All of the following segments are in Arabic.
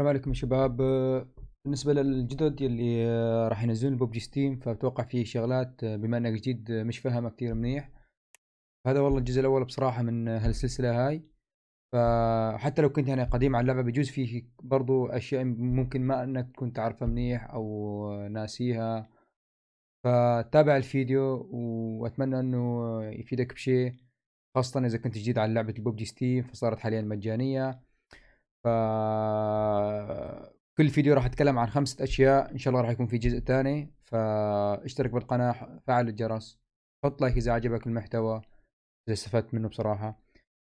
السلام عليكم يا شباب بالنسبة للجدد اللي راح ينزلون ببجي ستيم فأتوقع فيه شغلات بما أنك جديد مش فاهمها كثير منيح هذا والله الجزء الأول بصراحة من هالسلسلة هاي فحتى لو كنت يعني قديم على اللعبة بجوز فيه برضو أشياء ممكن ما أنك كنت تعرفها منيح أو ناسيها فتابع الفيديو وأتمنى أنه يفيدك بشيء خاصة إذا كنت جديد على لعبة الببجي ستيم فصارت حاليا مجانية كل فيديو راح اتكلم عن خمسة اشياء ان شاء الله راح يكون في جزء ثاني فاشترك بالقناة فعل الجرس حط لايك اذا عجبك المحتوى اذا استفدت منه بصراحة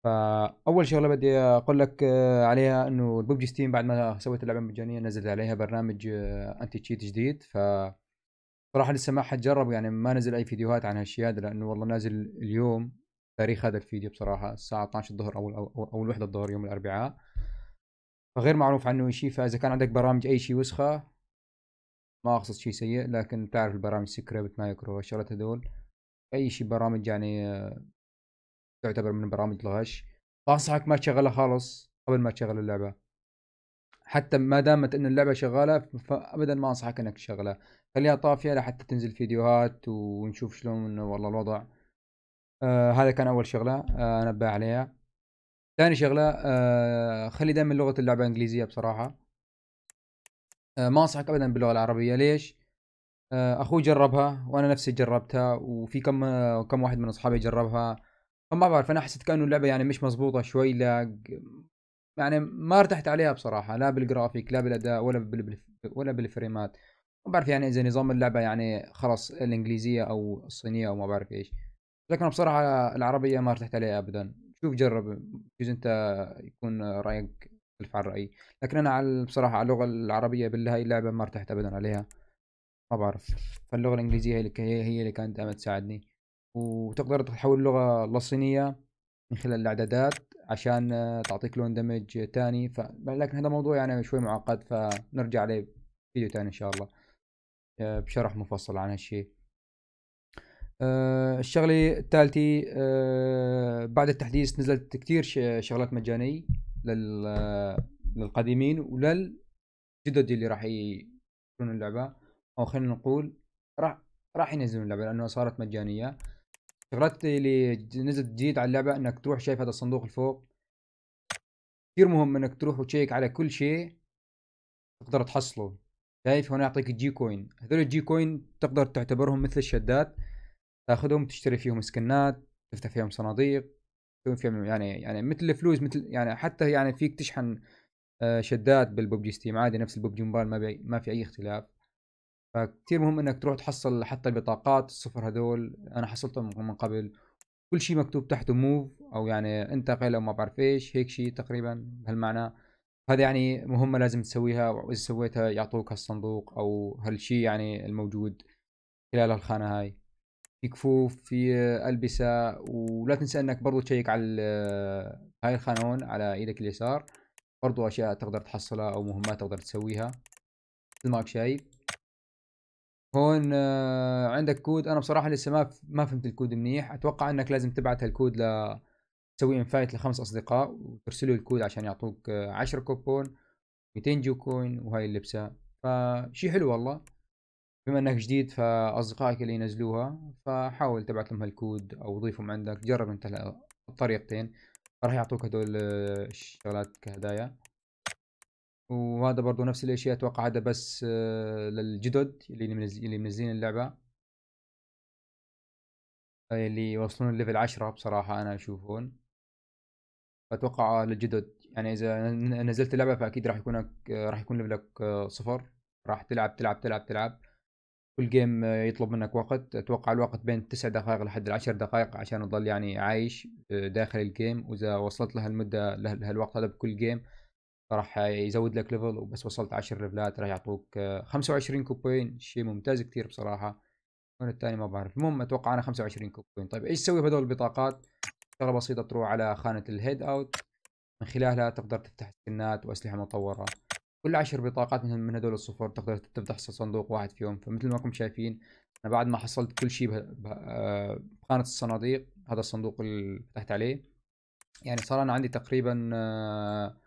فاول شغله بدي اقول لك آه، عليها انه الببجي ستيم بعد ما سويت اللعبه مجانيه نزلت عليها برنامج انتي آه، تشيت جديد ف صراحه لسه ما حد جرب يعني ما نزل اي فيديوهات عن هالشيء هذا لانه والله نازل اليوم تاريخ هذا الفيديو بصراحه الساعه 12 الظهر او اول وحده الظهر يوم الاربعاء فغير معروف عنه شيء فاذا كان عندك برامج اي شيء وسخه ما اقصد شيء سيء لكن تعرف البرامج سكريبت مايكرو والشغلات هذول اي شيء برامج يعني آه، تعتبر من برامج الغش بنصحك ما تشغلها خالص قبل ما تشغل اللعبه حتى ما دامت ان اللعبه شغاله فابدا ما انصحك انك تشغلها خليها طافيه لحتى تنزل فيديوهات ونشوف شلون والله الوضع آه هذا كان اول شغله آه انبه عليها ثاني شغله آه، خلي دائما لغه اللعبه انجليزيه بصراحه آه، ما انصحك ابدا باللغه العربيه ليش؟ آه، اخوي جربها وانا نفسي جربتها وفي كم كم واحد من اصحابي جربها فما بعرف انا حسيت كانه اللعبه يعني مش مزبوطه شوي لا يعني ما ارتحت عليها بصراحه لا بالجرافيك لا بالاداء ولا ولا بالفريمات ما بعرف يعني اذا نظام اللعبه يعني خلاص الانجليزيه او الصينيه او ما بعرف ايش لكن بصراحه العربيه ما ارتحت عليها ابدا شوف جرب يجوز انت يكون رايك مختلف عن رايي لكن انا على بصراحه على اللغه العربيه بالله هاي اللعبه ما ارتحت ابدا عليها ما بعرف فاللغه الانجليزيه هي اللي هي اللي كانت دائما تساعدني وتقدر تحول اللغه للصينيه من خلال الاعدادات عشان تعطيك لون دمج تاني ف... لكن هذا موضوع يعني شوي معقد فنرجع عليه فيديو تاني ان شاء الله آه، بشرح مفصل عن هالشيء آه، الشغله الثالثه آه بعد التحديث نزلت كثير شغلات مجانيه لل للقديمين وللجدد اللي راح يكونوا اللعبه او خلينا نقول راح راح ينزلون اللعبه لانه صارت مجانيه الشغلات اللي نزلت جديد على اللعبه انك تروح شايف هذا الصندوق الفوق كثير مهم انك تروح وتشيك على كل شيء تقدر تحصله شايف هون يعطيك الجي كوين هذول الجي كوين تقدر تعتبرهم مثل الشدات تاخذهم تشتري فيهم سكنات تفتح فيهم صناديق تسوي فيهم يعني يعني مثل الفلوس مثل يعني حتى يعني فيك تشحن آه، شدات بالببجي ستيم عادي نفس الببجي موبايل ما, بي ما في اي اختلاف فكتير مهم انك تروح تحصل حتى البطاقات الصفر هذول انا حصلتهم من قبل كل شيء مكتوب تحته موف او يعني انتقل او ما بعرف ايش هيك شيء تقريبا بهالمعنى هذا يعني مهمة لازم تسويها واذا سويتها يعطوك هالصندوق او هالشيء يعني الموجود خلال الخانة هاي في كفوف في البسه ولا تنسى انك برضو تشيك على آه، هاي الخانون على ايدك اليسار برضو اشياء تقدر تحصلها او مهمات تقدر تسويها مثل ماك شايف هون آه، عندك كود انا بصراحه لسه ما ما فهمت الكود منيح اتوقع انك لازم تبعت هالكود ل تسوي انفايت لخمس اصدقاء وترسلوا الكود عشان يعطوك 10 آه، كوبون 200 جو كوين وهاي اللبسه فشي حلو والله بما انك جديد فاصدقائك اللي ينزلوها فحاول تبعث لهم هالكود او ضيفهم عندك جرب انت الطريقتين راح يعطوك هدول آه، الشغلات كهدايا وهذا برضو نفس الاشياء اتوقع هذا بس آه، للجدد اللي اللي منزلين اللعبه اللي يوصلون الليفل عشرة بصراحة أنا أشوفهم اتوقع للجدد يعني إذا نزلت اللعبة فأكيد راح يكون آه، راح يكون ليفلك صفر راح تلعب تلعب تلعب تلعب كل جيم يطلب منك وقت اتوقع الوقت بين 9 دقائق لحد العشر دقائق عشان تظل يعني عايش آه، داخل الجيم واذا وصلت لها المده لهالوقت هذا بكل جيم راح يزود لك ليفل وبس وصلت عشر ليفلات راح يعطوك آه، خمسة وعشرين كوبين شيء ممتاز كثير بصراحه وانا الثاني ما بعرف المهم اتوقع انا خمسة وعشرين كوبين طيب ايش تسوي بهدول البطاقات شغله بسيطه تروح على خانه الهيد اوت من خلالها تقدر تفتح سكنات واسلحه مطوره كل عشر بطاقات من هدول الصفر تقدر تفتح صندوق واحد فيهم فمثل ما راكم شايفين انا بعد ما حصلت كل شيء آه، بخانه الصناديق هذا الصندوق اللي فتحت عليه يعني صار انا عندي تقريبا آه،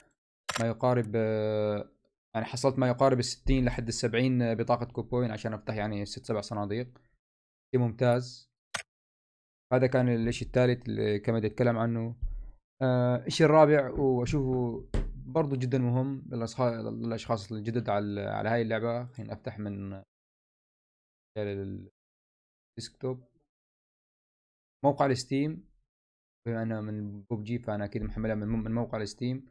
ما يقارب آه، يعني حصلت ما يقارب الستين لحد السبعين بطاقة كوبوين عشان افتح يعني ست سبع صناديق شيء ممتاز هذا كان الشيء الثالث اللي كما اتكلم عنه الشيء الرابع واشوفه برضو جدا مهم للاشخاص الجدد على على هاي اللعبه خلينا افتح من الديسكتوب موقع الستيم بما انه من ببجي فانا اكيد محملها من موقع الستيم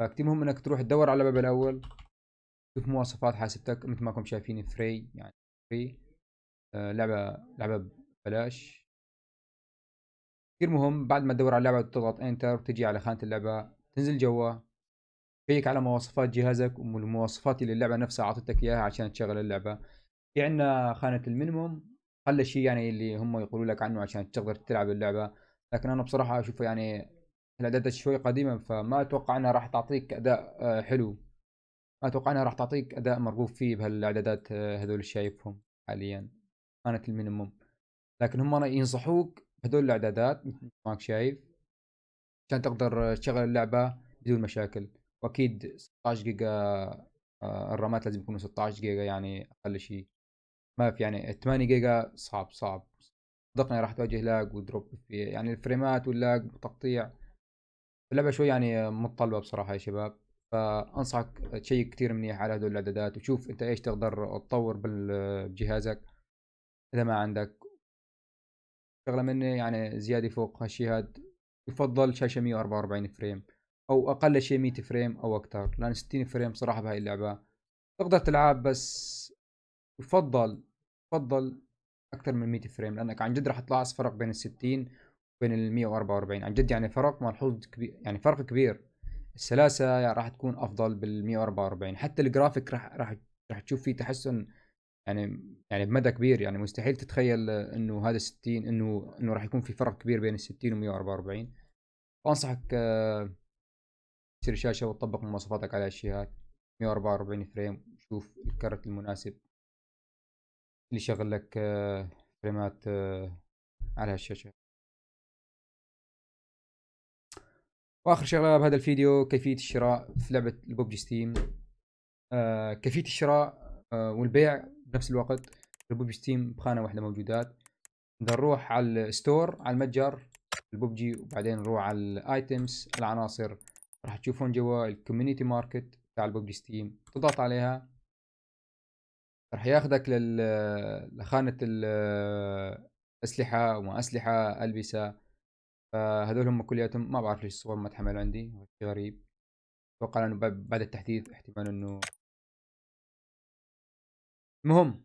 فكتير مهم انك تروح تدور على اللعبه بالاول تشوف مواصفات حاسبتك مثل ما كم شايفين فري يعني فري آه، لعبه لعبه ببلاش كتير مهم بعد ما تدور على اللعبه تضغط انتر وتجي على خانه اللعبه تنزل جوا فيك على مواصفات جهازك والمواصفات اللي اللعبه نفسها اعطتك اياها عشان تشغل اللعبه في عندنا خانه المينيموم خلى شيء يعني اللي هم يقولوا لك عنه عشان تقدر تلعب اللعبه لكن انا بصراحه اشوفه يعني الاعدادات شوي قديمه فما اتوقع انها راح تعطيك اداء آه، حلو ما اتوقع انها راح تعطيك اداء مرغوب فيه بهالاعدادات آه، هذول اللي شايفهم حاليا خانه المينيموم لكن هم ينصحوك بهذول الاعدادات مثل ماك شايف عشان تقدر تشغل اللعبه بدون مشاكل واكيد 16 جيجا آه، الرامات لازم يكونوا 16 جيجا يعني اقل شيء ما في يعني 8 جيجا صعب صعب صدقني راح تواجه لاج ودروب في يعني الفريمات واللاج وتقطيع اللعبه شوي يعني متطلبه بصراحه يا شباب فانصحك تشيك كثير منيح على هذول الاعدادات وشوف انت ايش تقدر تطور بجهازك اذا ما عندك شغله مني يعني زياده فوق هالشيء هاد يفضل شاشه 144 فريم او اقل شيء 100 فريم او اكثر لان 60 فريم صراحه بهاي اللعبه تقدر تلعب بس يفضل يفضل اكثر من 100 فريم لانك عن جد راح تلاحظ فرق بين ال 60 وبين ال 144 عن جد يعني فرق ملحوظ كبير يعني فرق كبير السلاسه يعني راح تكون افضل بال 144 حتى الجرافيك راح راح راح تشوف فيه تحسن يعني يعني بمدى كبير يعني مستحيل تتخيل انه هذا 60 انه انه راح يكون في فرق كبير بين ال 60 و 144 وانصحك تشتري شاشة وطبق مواصفاتك على واربعة 144 فريم وشوف الكرت المناسب اللي يشغل لك آه، فريمات آه، على هالشاشة واخر شغله بهذا الفيديو كيفيه الشراء في لعبه الببجي ستيم آه، كيفيه الشراء والبيع بنفس الوقت الببجي ستيم بخانه واحده موجودات نروح على الستور على المتجر الببجي وبعدين نروح على الايتمز العناصر راح تشوفون جوا الكوميونيتي ماركت تاع الببليك ستيم تضغط عليها راح ياخذك لخانة الأسلحة وما أسلحة ألبسة فهذول هم كلياتهم ما بعرف ليش الصور ما تحمل عندي شيء غريب اتوقع انه بعد التحديث احتمال انه المهم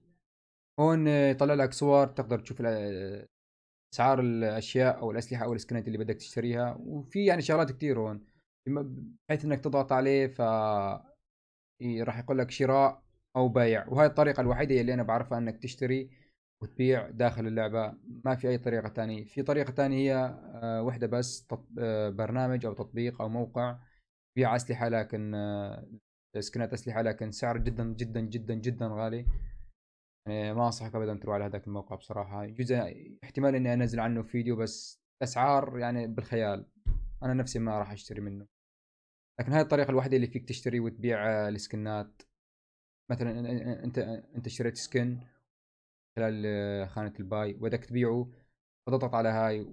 هون يطلع لك صور تقدر تشوف اسعار الاشياء او الاسلحه او السكنات اللي بدك تشتريها وفي يعني شغلات كثير هون بحيث انك تضغط عليه ف راح يقول لك شراء او بيع وهي الطريقه الوحيده اللي انا بعرفها انك تشتري وتبيع داخل اللعبه ما في اي طريقه ثانيه في طريقه ثانيه هي آه، وحده بس آه، برنامج او تطبيق او موقع بيع اسلحه لكن آه، سكنات اسلحه لكن سعر جدا جدا جدا جدا غالي يعني ما انصحك ابدا تروح على هذاك الموقع بصراحه يجوز احتمال اني انزل عنه فيديو بس اسعار يعني بالخيال انا نفسي ما راح اشتري منه لكن هاي الطريقه الوحيده اللي فيك تشتري وتبيع آه، السكنات مثلا انت انت اشتريت سكن خلال آه، خانه الباي وبدك تبيعه فتضغط على هاي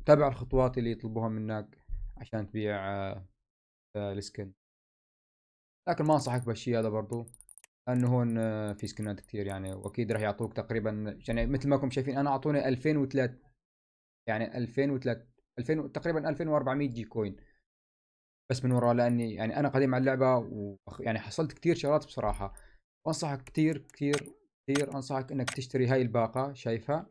وتابع الخطوات اللي يطلبوها منك عشان تبيع آه، السكن لكن ما انصحك بهالشيء هذا برضو لانه هون في سكنات كثير يعني واكيد راح يعطوك تقريبا يعني مثل ما كم شايفين انا اعطوني 2003 يعني 2003 2000 تقريبا 2400 جي كوين بس من وراء لاني يعني انا قديم على اللعبه ويعني حصلت كثير شغلات بصراحه وانصحك كثير كثير كثير انصحك انك تشتري هاي الباقه شايفها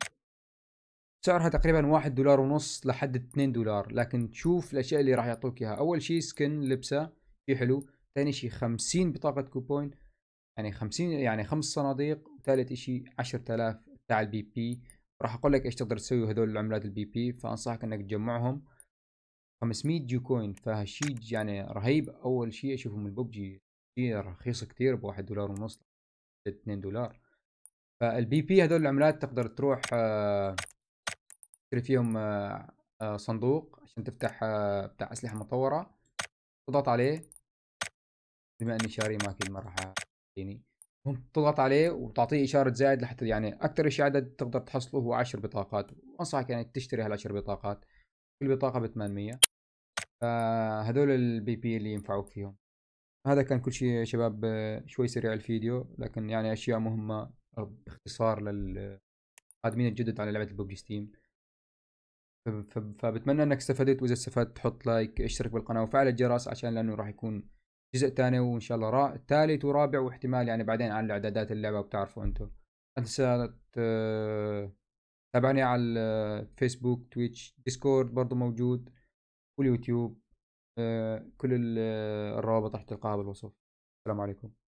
سعرها تقريبا واحد دولار ونص لحد 2 دولار لكن تشوف الاشياء اللي راح يعطوك اياها اول شيء سكن لبسه شيء حلو ثاني شيء 50 بطاقه كوبون يعني 50 يعني خمس صناديق وثالث شيء 10000 تاع البي بي راح اقول لك ايش تقدر تسوي هذول العملات البي بي فانصحك انك تجمعهم 500 جي كوين فهالشيء يعني رهيب اول شيء اشوفهم الببجي رخيصة كثير بواحد دولار ونص 2 دولار فالبي بي هذول العملات تقدر تروح آه، تشتري فيهم آه، آه، صندوق عشان تفتح بتاع اسلحة مطورة تضغط عليه بما اني شاري ماكل ما راح يعني تضغط عليه وتعطيه اشارة زائد لحتى يعني اكثر شيء عدد تقدر تحصله هو 10 بطاقات وانصحك يعني تشتري هال 10 بطاقات كل بطاقه ب 800 فهذول البي بي اللي ينفعوك فيهم هذا كان كل شيء شباب شوي سريع الفيديو لكن يعني اشياء مهمة باختصار للقادمين الجدد على لعبة الببجي ستيم فبتمنى انك استفدت واذا استفدت تحط لايك اشترك بالقناة وفعل الجرس عشان لانه راح يكون جزء ثاني وان شاء الله را... ثالث ورابع واحتمال يعني بعدين عن الاعدادات اللعبة وبتعرفوا انتم انسى تابعني على الفيسبوك تويتش ديسكورد برضو موجود واليوتيوب كل آه، آه، الروابط راح تلقاها بالوصف السلام عليكم